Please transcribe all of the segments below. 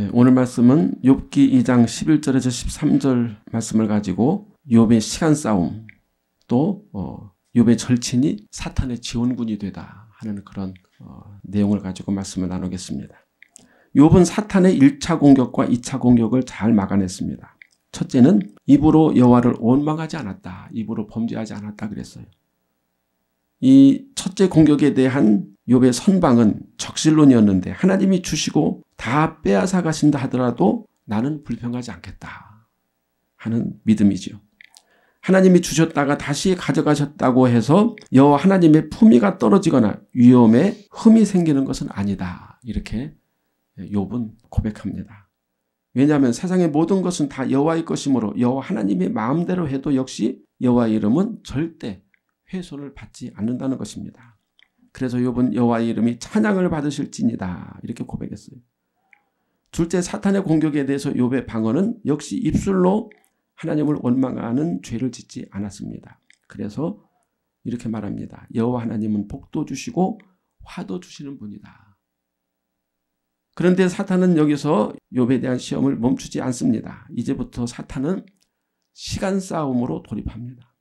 예, 오늘 말씀은 욥기 2장 11절에서 13절 말씀을 가지고 욥의 시간 싸움 또 어, 욥의 절친이 사탄의 지원군이 되다 하는 그런 어, 내용을 가지고 말씀을 나누겠습니다. 욥은 사탄의 1차 공격과 2차 공격을 잘 막아냈습니다. 첫째는 입으로 여호와를 원망하지 않았다. 입으로 범죄하지 않았다 그랬어요. 이 첫째 공격에 대한 욥의 선방은 적실론이었는데 하나님이 주시고 다 빼앗아 가신다 하더라도 나는 불평하지 않겠다 하는 믿음이지요. 하나님이 주셨다가 다시 가져가셨다고 해서 여호 하나님의 품위가 떨어지거나 위험에 흠이 생기는 것은 아니다. 이렇게 욥은 고백합니다. 왜냐하면 세상의 모든 것은 다 여호와의 것이므로 여호와 하나님의 마음대로 해도 역시 여호와 이름은 절대 훼손을 받지 않는다는 것입니다. 그래서 욥은 여호와의 이름이 찬양을 받으실지니다 이렇게 고백했어요. 둘째 사탄의 공격에 대해서 욥의 방어는 역시 입술로 하나님을 원망하는 죄를 짓지 않았습니다. 그래서 이렇게 말합니다. 여호와 하나님은 복도 주시고 화도 주시는 분이다. 그런데 사탄은 여기서 욥에 대한 시험을 멈추지 않습니다. 이제부터 사탄은 시간 싸움으로 돌입합니다.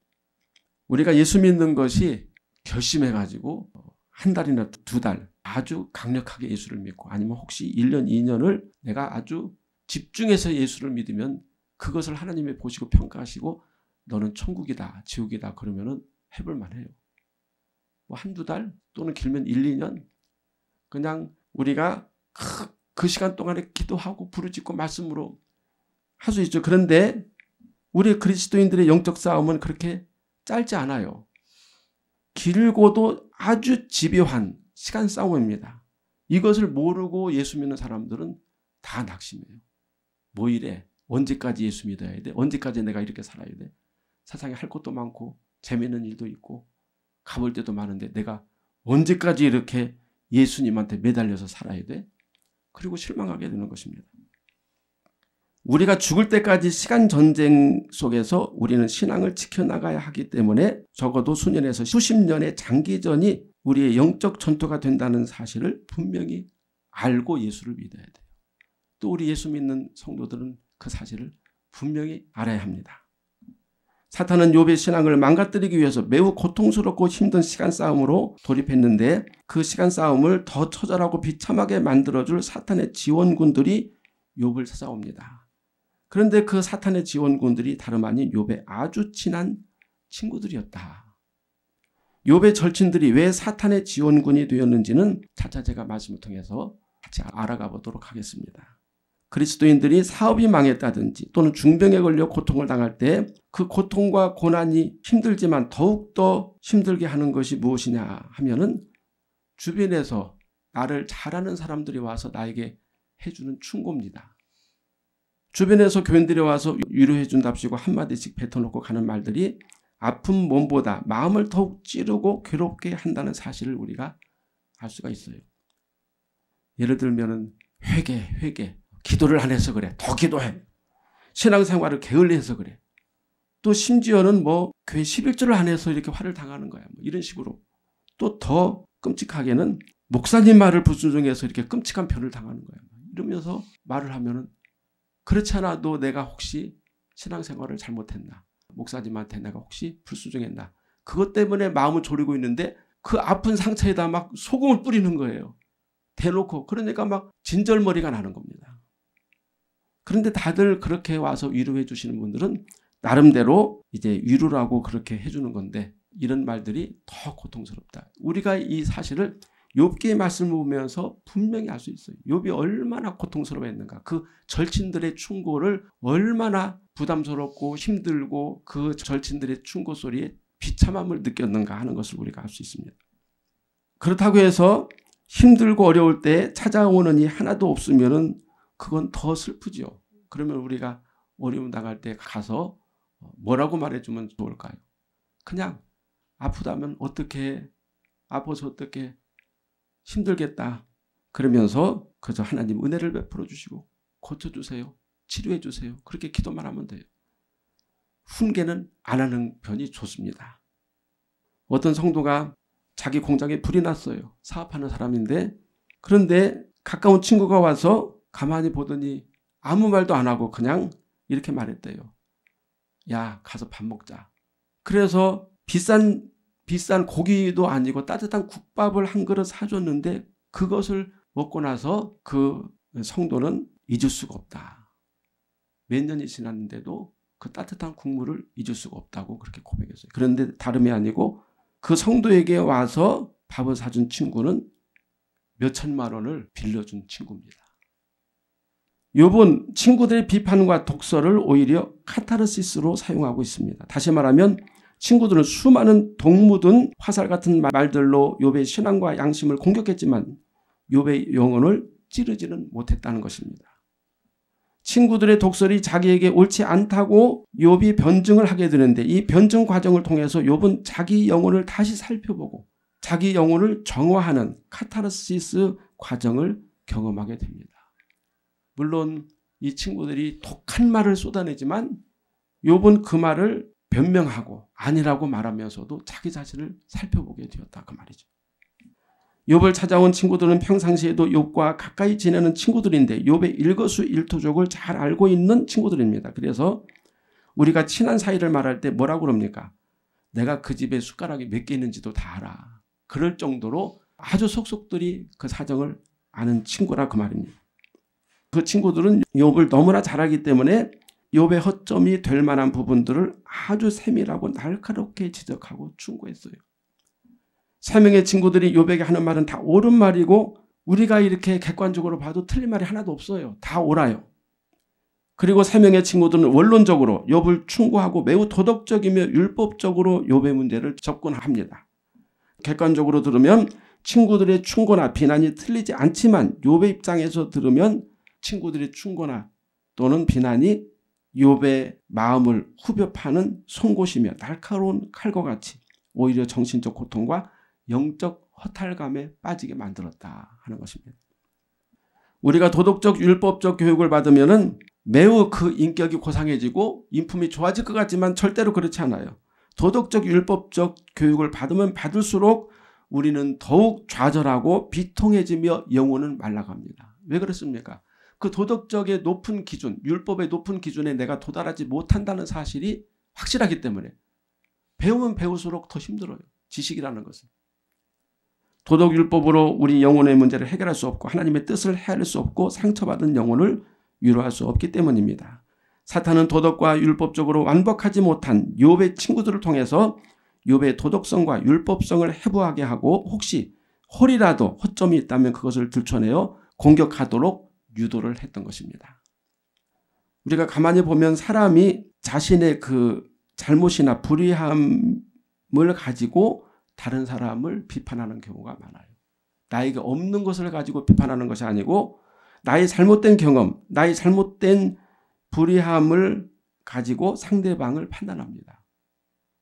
우리가 예수 믿는 것이 결심해가지고 한 달이나 두 달 아주 강력하게 예수를 믿고 아니면 혹시 1년, 2년을 내가 아주 집중해서 예수를 믿으면 그것을 하나님이 보시고 평가하시고 너는 천국이다, 지옥이다 그러면은 해볼 만해요. 뭐 한 두 달 또는 길면 1, 2년 그냥 우리가 그, 그 시간 동안에 기도하고 부르짖고 말씀으로 할 수 있죠. 그런데 우리 그리스도인들의 영적 싸움은 그렇게 짧지 않아요. 길고도 아주 집요한 시간 싸움입니다. 이것을 모르고 예수 믿는 사람들은 다 낙심해요. 뭐 이래? 언제까지 예수 믿어야 돼? 언제까지 내가 이렇게 살아야 돼? 세상에 할 것도 많고 재밌는 일도 있고 가볼 때도 많은데 내가 언제까지 이렇게 예수님한테 매달려서 살아야 돼? 그리고 실망하게 되는 것입니다. 우리가 죽을 때까지 시간 전쟁 속에서 우리는 신앙을 지켜나가야 하기 때문에 적어도 수년에서 수십 년의 장기전이 우리의 영적 전투가 된다는 사실을 분명히 알고 예수를 믿어야 돼요. 또 우리 예수 믿는 성도들은 그 사실을 분명히 알아야 합니다. 사탄은 욥의 신앙을 망가뜨리기 위해서 매우 고통스럽고 힘든 시간 싸움으로 돌입했는데 그 시간 싸움을 더 처절하고 비참하게 만들어줄 사탄의 지원군들이 욥을 찾아옵니다. 그런데 그 사탄의 지원군들이 다름 아닌 욥의 아주 친한 친구들이었다. 욥의 절친들이 왜 사탄의 지원군이 되었는지는 차차 제가 말씀을 통해서 같이 알아가 보도록 하겠습니다. 그리스도인들이 사업이 망했다든지 또는 중병에 걸려 고통을 당할 때 그 고통과 고난이 힘들지만 더욱더 힘들게 하는 것이 무엇이냐 하면은 주변에서 나를 잘하는 사람들이 와서 나에게 해주는 충고입니다. 주변에서 교인들이 와서 위로해 준답시고 한마디씩 뱉어놓고 가는 말들이 아픈 몸보다 마음을 더욱 찌르고 괴롭게 한다는 사실을 우리가 알 수가 있어요. 예를 들면은 회개, 회개. 기도를 안 해서 그래. 더 기도해. 신앙생활을 게을리해서 그래. 또 심지어는 뭐 교회 11조를 안 해서 이렇게 화를 당하는 거야. 뭐 이런 식으로. 또 더 끔찍하게는 목사님 말을 불순종해서 이렇게 끔찍한 편을 당하는 거야. 뭐 이러면서 말을 하면은 그렇지 않아도 내가 혹시 신앙생활을 잘못했나? 목사님한테 내가 혹시 불수중했나? 그것 때문에 마음을 졸이고 있는데 그 아픈 상처에다 막 소금을 뿌리는 거예요. 대놓고. 그러니까 막 진절머리가 나는 겁니다. 그런데 다들 그렇게 와서 위로해 주시는 분들은 나름대로 이제 위로라고 그렇게 해주는 건데 이런 말들이 더 고통스럽다. 우리가 이 사실을 욥기의 말씀을 보면서 분명히 알 수 있어요. 욥이 얼마나 고통스러워했는가. 그 절친들의 충고를 얼마나 부담스럽고 힘들고 그 절친들의 충고 소리에 비참함을 느꼈는가 하는 것을 우리가 알 수 있습니다. 그렇다고 해서 힘들고 어려울 때 찾아오는 이 하나도 없으면은 그건 더 슬프지요. 그러면 우리가 어려움 당할 때 가서 뭐라고 말해주면 좋을까요? 그냥 아프다면 어떻게 아파서 어떻게 힘들겠다. 그러면서 그저 하나님 은혜를 베풀어 주시고 고쳐 주세요. 치료해 주세요. 그렇게 기도만 하면 돼요. 훈계는 안 하는 편이 좋습니다. 어떤 성도가 자기 공장에 불이 났어요. 사업하는 사람인데 그런데 가까운 친구가 와서 가만히 보더니 아무 말도 안 하고 그냥 이렇게 말했대요. 야, 가서 밥 먹자. 그래서 비싼 비싼 고기도 아니고 따뜻한 국밥을 한 그릇 사줬는데 그것을 먹고 나서 그 성도는 잊을 수가 없다. 몇 년이 지났는데도 그 따뜻한 국물을 잊을 수가 없다고 그렇게 고백했어요. 그런데 다름이 아니고 그 성도에게 와서 밥을 사준 친구는 몇 천만 원을 빌려준 친구입니다. 요번 친구들의 비판과 독서를 오히려 카타르시스로 사용하고 있습니다. 다시 말하면 친구들은 수많은 동무든 화살 같은 말들로 욥의 신앙과 양심을 공격했지만 욥의 영혼을 찌르지는 못했다는 것입니다. 친구들의 독설이 자기에게 옳지 않다고 욥이 변증을 하게 되는데 이 변증 과정을 통해서 욥은 자기 영혼을 다시 살펴보고 자기 영혼을 정화하는 카타르시스 과정을 경험하게 됩니다. 물론 이 친구들이 독한 말을 쏟아내지만 욥은 그 말을 변명하고 아니라고 말하면서도 자기 자신을 살펴보게 되었다 그 말이죠. 욥을 찾아온 친구들은 평상시에도 욥과 가까이 지내는 친구들인데 욥의 일거수일투족을 잘 알고 있는 친구들입니다. 그래서 우리가 친한 사이를 말할 때 뭐라고 그럽니까? 내가 그 집에 숟가락이 몇 개 있는지도 다 알아. 그럴 정도로 아주 속속들이 그 사정을 아는 친구라 그 말입니다. 그 친구들은 욥을 너무나 잘하기 때문에 욥의 허점이 될 만한 부분들을 아주 세밀하고 날카롭게 지적하고 충고했어요. 세 명의 친구들이 욥에게 하는 말은 다 옳은 말이고 우리가 이렇게 객관적으로 봐도 틀린 말이 하나도 없어요. 다 옳아요. 그리고 세 명의 친구들은 원론적으로 욥을 충고하고 매우 도덕적이며 율법적으로 욥의 문제를 접근합니다. 객관적으로 들으면 친구들의 충고나 비난이 틀리지 않지만 욥의 입장에서 들으면 친구들의 충고나 또는 비난이 욥의 마음을 후벼 파는 송곳이며 날카로운 칼과 같이 오히려 정신적 고통과 영적 허탈감에 빠지게 만들었다 하는 것입니다. 우리가 도덕적 율법적 교육을 받으면은 매우 그 인격이 고상해지고 인품이 좋아질 것 같지만 절대로 그렇지 않아요. 도덕적 율법적 교육을 받으면 받을수록 우리는 더욱 좌절하고 비통해지며 영혼은 말라갑니다. 왜 그렇습니까? 그 도덕적의 높은 기준, 율법의 높은 기준에 내가 도달하지 못한다는 사실이 확실하기 때문에 배우면 배울수록 더 힘들어요. 지식이라는 것은. 도덕율법으로 우리 영혼의 문제를 해결할 수 없고 하나님의 뜻을 헤아릴 수 없고 상처받은 영혼을 위로할 수 없기 때문입니다. 사탄은 도덕과 율법적으로 완벽하지 못한 요배 친구들을 통해서 요배의 도덕성과 율법성을 해부하게 하고 혹시 홀이라도 허점이 있다면 그것을 들춰내어 공격하도록 유도를 했던 것입니다. 우리가 가만히 보면 사람이 자신의 그 잘못이나 불의함을 가지고 다른 사람을 비판하는 경우가 많아요. 나에게 없는 것을 가지고 비판하는 것이 아니고 나의 잘못된 경험, 나의 잘못된 불의함을 가지고 상대방을 판단합니다.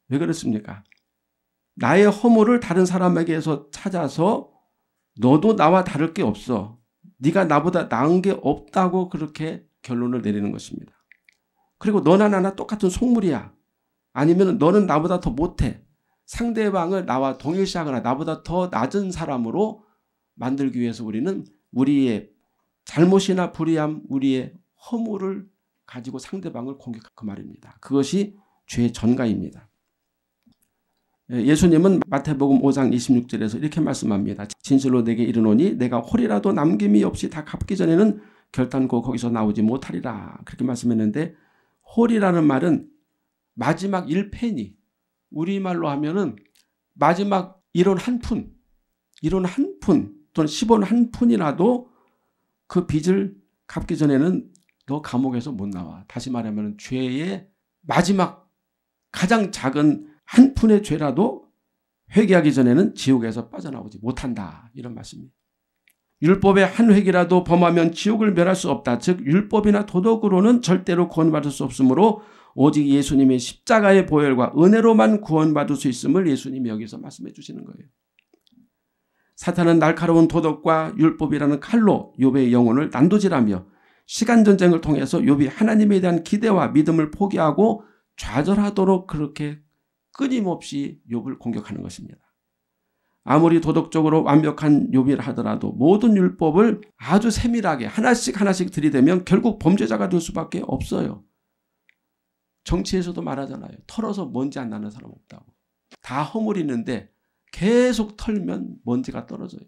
왜 그렇습니까? 나의 허물을 다른 사람에게서 찾아서 너도 나와 다를 게 없어. 네가 나보다 나은 게 없다고 그렇게 결론을 내리는 것입니다. 그리고 너나 나나 똑같은 속물이야. 아니면 너는 나보다 더 못해. 상대방을 나와 동일시하거나 나보다 더 낮은 사람으로 만들기 위해서 우리는 우리의 잘못이나 불의함, 우리의 허물을 가지고 상대방을 공격할 그 말입니다. 그것이 죄의 전가입니다. 예, 예수님은 마태복음 5장 26절에서 이렇게 말씀합니다. 진실로 내게 이르노니 내가 홀이라도 남김이 없이 다 갚기 전에는 결단코 거기서 나오지 못하리라. 그렇게 말씀했는데 홀이라는 말은 마지막 1페니 우리말로 하면은 마지막 1원 한 푼, 1원 한 푼, 또는 10원 한 푼이라도 그 빚을 갚기 전에는 너 감옥에서 못 나와. 다시 말하면 죄의 마지막 가장 작은 한 푼의 죄라도 회개하기 전에는 지옥에서 빠져나오지 못한다. 이런 말씀입니다. 율법의 한 획이라도 범하면 지옥을 멸할 수 없다. 즉 율법이나 도덕으로는 절대로 구원받을 수 없으므로 오직 예수님의 십자가의 보혈과 은혜로만 구원받을 수 있음을 예수님이 여기서 말씀해 주시는 거예요. 사탄은 날카로운 도덕과 율법이라는 칼로 욥의 영혼을 난도질하며 시간 전쟁을 통해서 욥이 하나님에 대한 기대와 믿음을 포기하고 좌절하도록 그렇게 끊임없이 욕을 공격하는 것입니다. 아무리 도덕적으로 완벽한 욕이라 하더라도 모든 율법을 아주 세밀하게 하나씩 하나씩 들이대면 결국 범죄자가 될 수밖에 없어요. 정치에서도 말하잖아요. 털어서 먼지 안 나는 사람 없다고. 다 허물이는데 계속 털면 먼지가 떨어져요.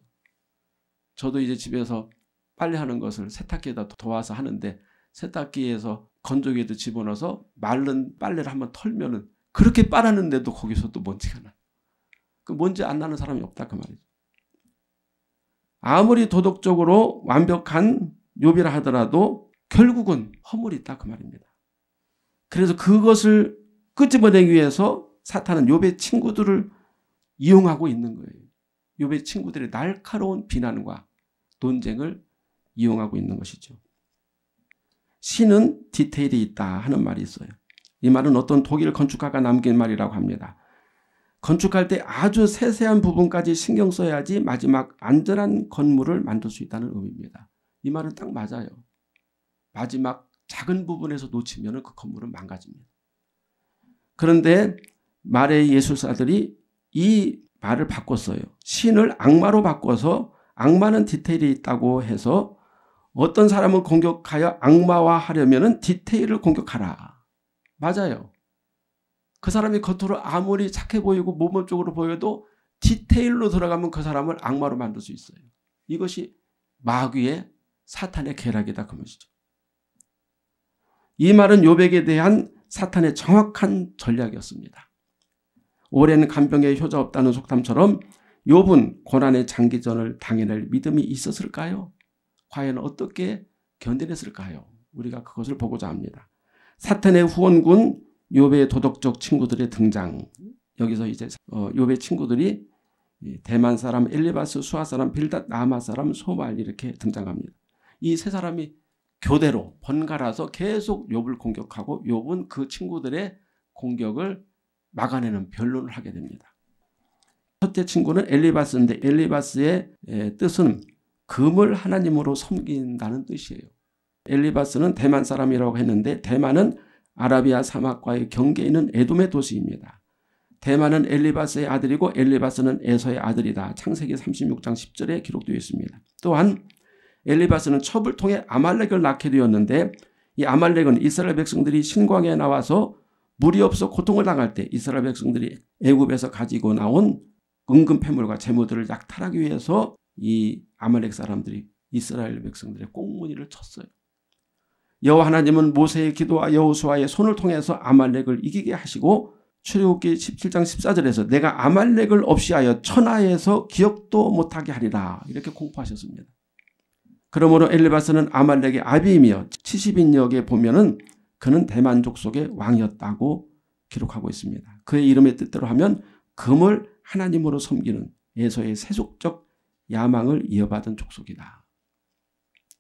저도 이제 집에서 빨래하는 것을 세탁기에다 도와서 하는데 세탁기에서 건조기에도 집어넣어서 마른 빨래를 한번 털면은 그렇게 빨았는데도 거기서도 먼지가 나. 그 먼지 안 나는 사람이 없다 그 말이죠. 아무리 도덕적으로 완벽한 요비라 하더라도 결국은 허물이 있다 그 말입니다. 그래서 그것을 끄집어내기 위해서 사탄은 요의 친구들을 이용하고 있는 거예요. 요의 친구들의 날카로운 비난과 논쟁을 이용하고 있는 것이죠. 신은 디테일이 있다 하는 말이 있어요. 이 말은 어떤 독일 건축가가 남긴 말이라고 합니다. 건축할 때 아주 세세한 부분까지 신경 써야지 마지막 안전한 건물을 만들 수 있다는 의미입니다. 이 말은 딱 맞아요. 마지막 작은 부분에서 놓치면 그 건물은 망가집니다. 그런데 말의 예술사들이 이 말을 바꿨어요. 신을 악마로 바꿔서 악마는 디테일이 있다고 해서 어떤 사람을 공격하여 악마화 하려면 디테일을 공격하라. 맞아요. 그 사람이 겉으로 아무리 착해 보이고 모범적으로 보여도 디테일로 들어가면 그 사람을 악마로 만들 수 있어요. 이것이 마귀의 사탄의 계략이다 그 말이죠. 이 말은 요백에 대한 사탄의 정확한 전략이었습니다. 오랜 간병의 효자 없다는 속담처럼 욥은 고난의 장기전을 당해낼 믿음이 있었을까요? 과연 어떻게 견뎌냈을까요? 우리가 그것을 보고자 합니다. 사탄의 후원군 요배의 도덕적 친구들의 등장. 여기서 이제 어, 요배 친구들이 대만 사람, 엘리바스 수아 사람, 빌닷 나마 사람, 소말 이렇게 등장합니다. 이 세 사람이 교대로 번갈아서 계속 욥을 공격하고 욥은 그 친구들의 공격을 막아내는 변론을 하게 됩니다. 첫째 친구는 엘리바스인데 엘리바스의 뜻은 금을 하나님으로 섬긴다는 뜻이에요. 엘리바스는 대만 사람이라고 했는데 대만은 아라비아 사막과의 경계에 있는 에돔의 도시입니다. 대만은 엘리바스의 아들이고 엘리바스는 에서의 아들이다. 창세기 36장 10절에 기록되어 있습니다. 또한 엘리바스는 첩을 통해 아말렉을 낳게 되었는데 이 아말렉은 이스라엘 백성들이 신광에 나와서 물이 없어 고통을 당할 때 이스라엘 백성들이 애굽에서 가지고 나온 은금 폐물과 재물들을 약탈하기 위해서 이 아말렉 사람들이 이스라엘 백성들의 꽁무니를 쳤어요. 여호와 하나님은 모세의 기도와 여호수아의 손을 통해서 아말렉을 이기게 하시고 출애굽기 17장 14절에서 내가 아말렉을 없이하여 천하에서 기억도 못하게 하리라 이렇게 공포하셨습니다. 그러므로 엘리바스는 아말렉의 아비이며 70인역에 보면은 그는 대만 족속의 왕이었다고 기록하고 있습니다. 그의 이름의 뜻대로 하면 금을 하나님으로 섬기는 에서의 세속적 야망을 이어받은 족속이다.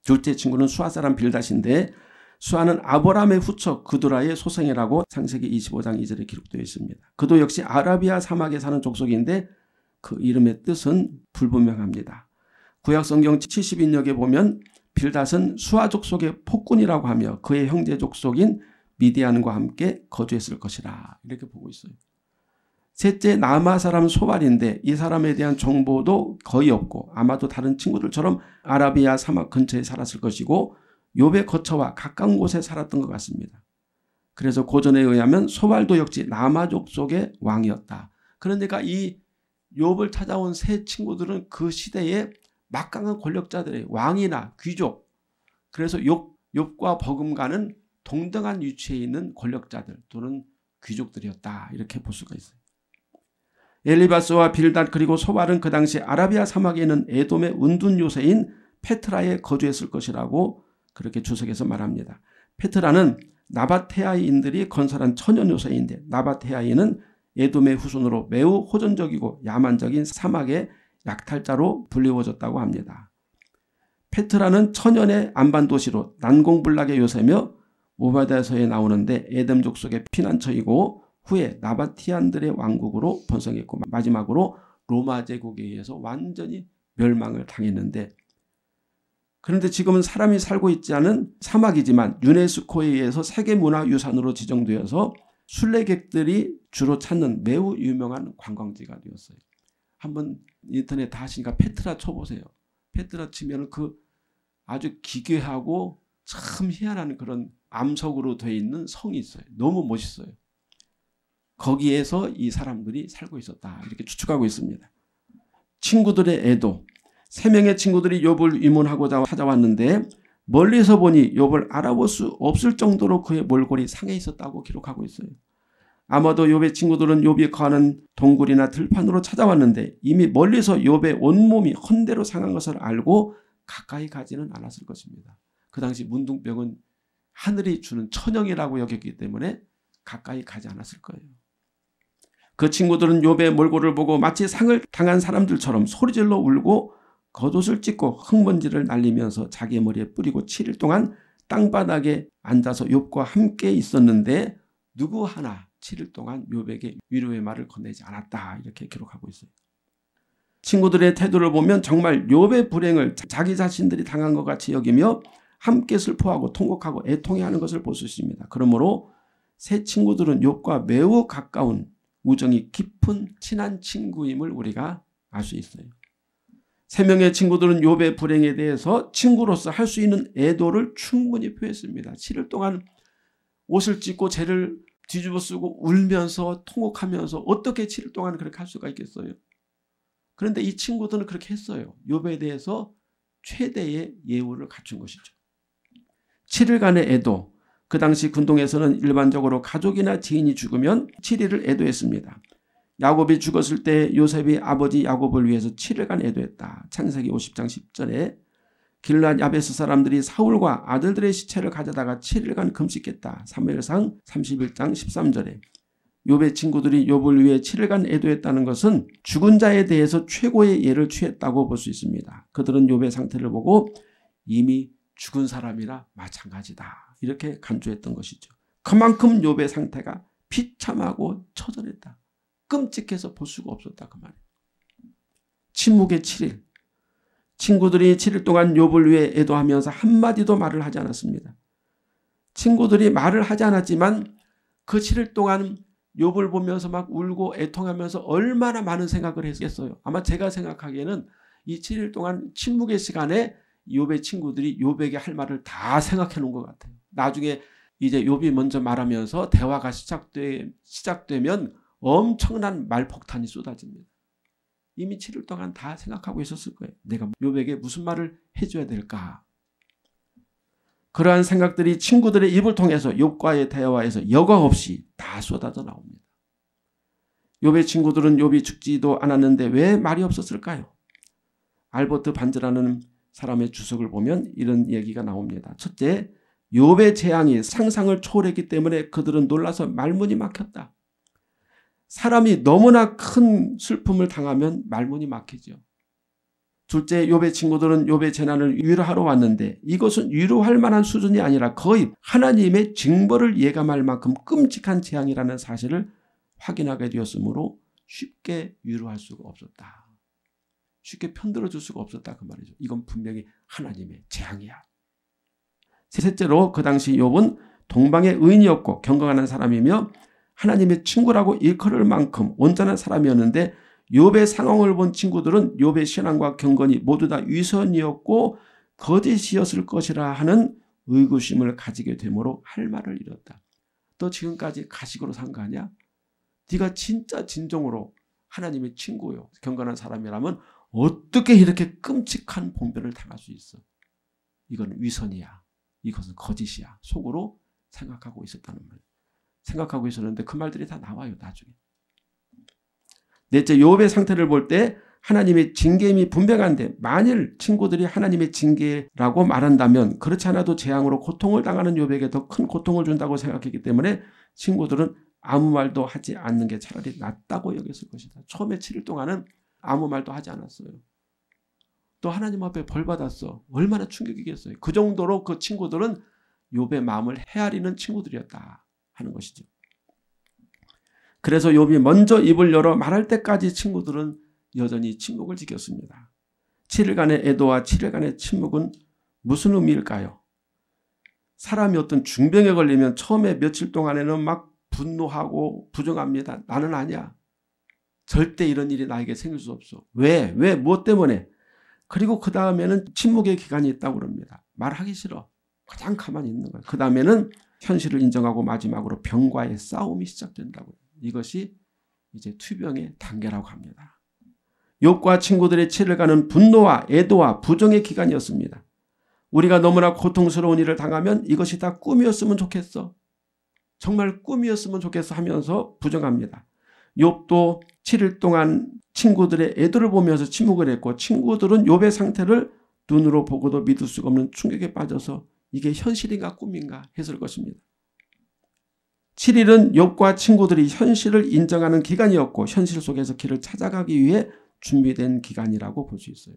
둘째 친구는 수아 사람 빌다신데 수아는 아브라함의 후처 그두라의 소생이라고 창세기 25장 2절에 기록되어 있습니다. 그도 역시 아라비아 사막에 사는 족속인데 그 이름의 뜻은 불분명합니다. 구약 성경 70인역에 보면 빌닷은 수아족 속의 폭군이라고 하며 그의 형제족 속인 미디안과 함께 거주했을 것이라 이렇게 보고 있어요. 셋째 남아 사람 소발인데 이 사람에 대한 정보도 거의 없고 아마도 다른 친구들처럼 아라비아 사막 근처에 살았을 것이고 요배 거처와 가까운 곳에 살았던 것 같습니다. 그래서 고전에 의하면 소발도 역시 남아족 속의 왕이었다. 그러니까 이 욥을 찾아온 세 친구들은 그 시대의 막강한 권력자들의 왕이나 귀족 그래서 욥, 욥과 버금가는 동등한 위치에 있는 권력자들 또는 귀족들이었다 이렇게 볼 수가 있어요. 엘리바스와 빌닷 그리고 소발은 그 당시 아라비아 사막에 있는 에돔의 은둔 요새인 페트라에 거주했을 것이라고 그렇게 주석에서 말합니다. 페트라는 나바테아인들이 건설한 천연 요새인데 나바테아인은 에돔의 후손으로 매우 호전적이고 야만적인 사막의 약탈자로 불리워졌다고 합니다. 페트라는 천연의 안반도시로 난공불락의 요새며 오바다서에 나오는데 에덤족 속의 피난처이고 후에 나바티안들의 왕국으로 번성했고 마지막으로 로마 제국에 의해서 완전히 멸망을 당했는데 그런데 지금은 사람이 살고 있지 않은 사막이지만 유네스코에 의해서 세계문화유산으로 지정되어서 순례객들이 주로 찾는 매우 유명한 관광지가 되었어요. 한번 인터넷 다 하시니까 페트라 쳐보세요. 페트라 치면 그 아주 기괴하고 참 희한한 그런 암석으로 되어 있는 성이 있어요. 너무 멋있어요. 거기에서 이 사람들이 살고 있었다. 이렇게 추측하고 있습니다. 친구들의 애도, 세 명의 친구들이 욥을 위문하고자 찾아왔는데 멀리서 보니 욥을 알아볼 수 없을 정도로 그의 몰골이 상해 있었다고 기록하고 있어요. 아마도 욥의 친구들은 욥이 거하는 동굴이나 들판으로 찾아왔는데 이미 멀리서 욥의 온몸이 헌대로 상한 것을 알고 가까이 가지는 않았을 것입니다. 그 당시 문둥병은 하늘이 주는 천형이라고 여겼기 때문에 가까이 가지 않았을 거예요. 그 친구들은 욥의 몰골을 보고 마치 상을 당한 사람들처럼 소리질러 울고 겉옷을 찢고 흙먼지를 날리면서 자기 머리에 뿌리고 7일 동안 땅바닥에 앉아서 욕과 함께 있었는데 누구 하나 7일 동안 욥에게 위로의 말을 건네지 않았다 이렇게 기록하고 있어요. 친구들의 태도를 보면 정말 욥의 불행을 자기 자신들이 당한 것 같이 여기며 함께 슬퍼하고 통곡하고 애통해하는 것을 볼 수 있습니다. 그러므로 새 친구들은 욕과 매우 가까운 우정이 깊은 친한 친구임을 우리가 알 수 있어요. 세 명의 친구들은 욥의 불행에 대해서 친구로서 할 수 있는 애도를 충분히 표했습니다. 7일 동안 옷을 찢고 죄를 뒤집어 쓰고 울면서 통곡하면서 어떻게 7일 동안 그렇게 할 수가 있겠어요? 그런데 이 친구들은 그렇게 했어요. 욥에 대해서 최대의 예우를 갖춘 것이죠. 7일간의 애도. 그 당시 군동에서는 일반적으로 가족이나 지인이 죽으면 7일을 애도했습니다. 야곱이 죽었을 때 요셉이 아버지 야곱을 위해서 7일간 애도했다. 창세기 50장 10절에 길란 야베스 사람들이 사울과 아들들의 시체를 가져다가 7일간 금식했다. 3일상 31장 13절에 요의 친구들이 욥을 위해 7일간 애도했다는 것은 죽은 자에 대해서 최고의 예를 취했다고 볼 수 있습니다. 그들은 요의 상태를 보고 이미 죽은 사람이라 마찬가지다. 이렇게 간주했던 것이죠. 그만큼 요의 상태가 비참하고 처절했다. 끔찍해서 볼 수가 없었다 그 말이에요. 침묵의 7일. 친구들이 7일 동안 욥을 위해 애도하면서 한마디도 말을 하지 않았습니다. 친구들이 말을 하지 않았지만 그 7일 동안 욥을 보면서 막 울고 애통하면서 얼마나 많은 생각을 했겠어요. 아마 제가 생각하기에는 이 7일 동안 침묵의 시간에 욥의 친구들이 욥에게 할 말을 다 생각해 놓은 것 같아요. 나중에 이제 욥이 먼저 말하면서 대화가 시작되, 시작되면 엄청난 말폭탄이 쏟아집니다. 이미 7일 동안 다 생각하고 있었을 거예요. 내가 요욥에 무슨 말을 해줘야 될까? 그러한 생각들이 친구들의 입을 통해서 욥과의 대화에서 여과 없이 다 쏟아져 나옵니다. 욥의 친구들은 욥이 죽지도 않았는데 왜 말이 없었을까요? 알버트 반즈라는 사람의 주석을 보면 이런 얘기가 나옵니다. 첫째, 욥의 재앙이 상상을 초월했기 때문에 그들은 놀라서 말문이 막혔다. 사람이 너무나 큰 슬픔을 당하면 말문이 막히죠. 둘째, 요배 친구들은 요배 재난을 위로하러 왔는데 이것은 위로할 만한 수준이 아니라 거의 하나님의 징벌을 예감할 만큼 끔찍한 재앙이라는 사실을 확인하게 되었으므로 쉽게 위로할 수가 없었다. 쉽게 편들어 줄 수가 없었다 그 말이죠. 이건 분명히 하나님의 재앙이야. 셋째로 그 당시 욥은 동방의 의인이었고 경건한 사람이며 하나님의 친구라고 일컬을 만큼 온전한 사람이었는데 욥의 상황을 본 친구들은 욥의 신앙과 경건이 모두 다 위선이었고 거짓이었을 것이라 하는 의구심을 가지게 되므로 할 말을 잃었다. 너 지금까지 가식으로 산 거 아니야? 네가 진짜 진정으로 하나님의 친구요 경건한 사람이라면 어떻게 이렇게 끔찍한 봉변을 당할 수 있어? 이건 위선이야. 이것은 거짓이야. 속으로 생각하고 있었다는 말. 생각하고 있었는데 그 말들이 다 나와요 나중에. 넷째 요업의 상태를 볼 때 하나님의 징계임이 분명한데 만일 친구들이 하나님의 징계라고 말한다면 그렇지 않아도 재앙으로 고통을 당하는 요업에게 더 큰 고통을 준다고 생각했기 때문에 친구들은 아무 말도 하지 않는 게 차라리 낫다고 여겼을 것이다. 처음에 7일 동안은 아무 말도 하지 않았어요. 또 하나님 앞에 벌 받았어. 얼마나 충격이겠어요. 그 정도로 그 친구들은 요배 마음을 헤아리는 친구들이었다. 하는 것이죠. 그래서 욥이 먼저 입을 열어 말할 때까지 친구들은 여전히 침묵을 지켰습니다. 7일간의 애도와 7일간의 침묵은 무슨 의미일까요? 사람이 어떤 중병에 걸리면 처음에 며칠 동안에는 막 분노하고 부정합니다. 나는 아니야. 절대 이런 일이 나에게 생길 수 없어. 왜? 왜? 무엇 때문에? 그리고 그 다음에는 침묵의 기간이 있다고 그럽니다. 말하기 싫어. 가장 가만히 있는 거예요. 그 다음에는 현실을 인정하고 마지막으로 병과의 싸움이 시작된다고 이것이 이제 투병의 단계라고 합니다. 욕과 친구들의 치를 가는 분노와 애도와 부정의 기간이었습니다. 우리가 너무나 고통스러운 일을 당하면 이것이 다 꿈이었으면 좋겠어. 정말 꿈이었으면 좋겠어 하면서 부정합니다. 욕도 7일 동안 친구들의 애도를 보면서 침묵을 했고 친구들은 욕의 상태를 눈으로 보고도 믿을 수가 없는 충격에 빠져서 이게 현실인가 꿈인가 했을 것입니다. 7일은 욥과 친구들이 현실을 인정하는 기간이었고 현실 속에서 길을 찾아가기 위해 준비된 기간이라고 볼 수 있어요.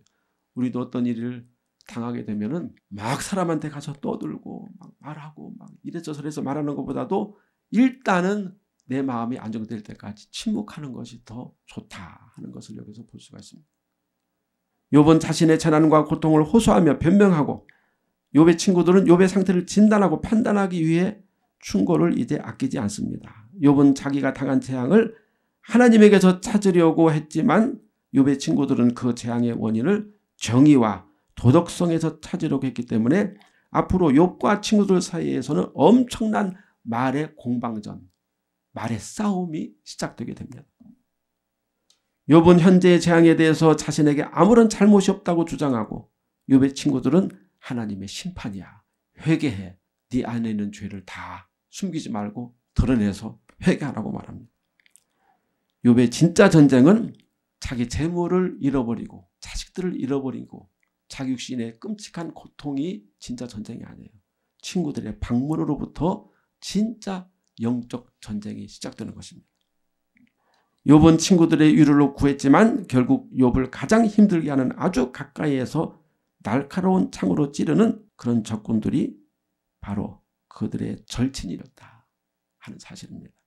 우리도 어떤 일을 당하게 되면은 막 사람한테 가서 떠들고 막 말하고 막 이래저래서 말하는 것보다도 일단은 내 마음이 안정될 때까지 침묵하는 것이 더 좋다 하는 것을 여기서 볼 수가 있습니다. 요번 자신의 재난과 고통을 호소하며 변명하고 욥의 친구들은 욥의 상태를 진단하고 판단하기 위해 충고를 이제 아끼지 않습니다. 욥은 자기가 당한 재앙을 하나님에게서 찾으려고 했지만 욥의 친구들은 그 재앙의 원인을 정의와 도덕성에서 찾으려고 했기 때문에 앞으로 욥과 친구들 사이에서는 엄청난 말의 공방전, 말의 싸움이 시작되게 됩니다. 욥은 현재의 재앙에 대해서 자신에게 아무런 잘못이 없다고 주장하고 욥의 친구들은 하나님의 심판이야. 회개해. 네 안에 있는 죄를 다 숨기지 말고 드러내서 회개하라고 말합니다. 욥의 진짜 전쟁은 자기 재물을 잃어버리고 자식들을 잃어버리고 자기 육신의 끔찍한 고통이 진짜 전쟁이 아니에요. 친구들의 방문으로부터 진짜 영적 전쟁이 시작되는 것입니다. 욥은 친구들의 위로를 구했지만 결국 욥을 가장 힘들게 하는 아주 가까이에서 날카로운 창으로 찌르는 그런 적군들이 바로 그들의 절친이었다 하는 사실입니다.